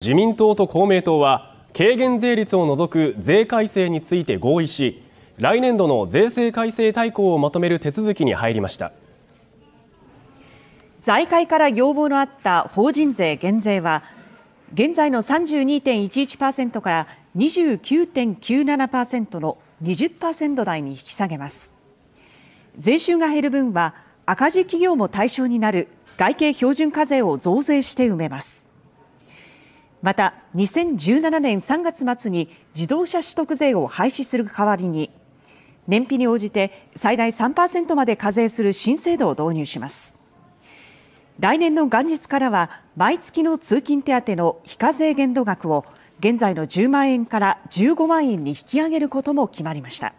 自民党と公明党は軽減税率を除く税改正について合意し来年度の税制改正大綱をまとめる手続きに入りました財界から要望のあった法人税減税は現在の32.11%から29.97%の20%台に引き下げます税収が減る分は赤字企業も対象になる外形標準課税を増税して埋めますまた2017年3月末に自動車取得税を廃止する代わりに燃費に応じて最大3%まで課税する新制度を導入します来年の元日からは毎月の通勤手当の非課税限度額を現在の10万円から15万円に引き上げることも決まりました。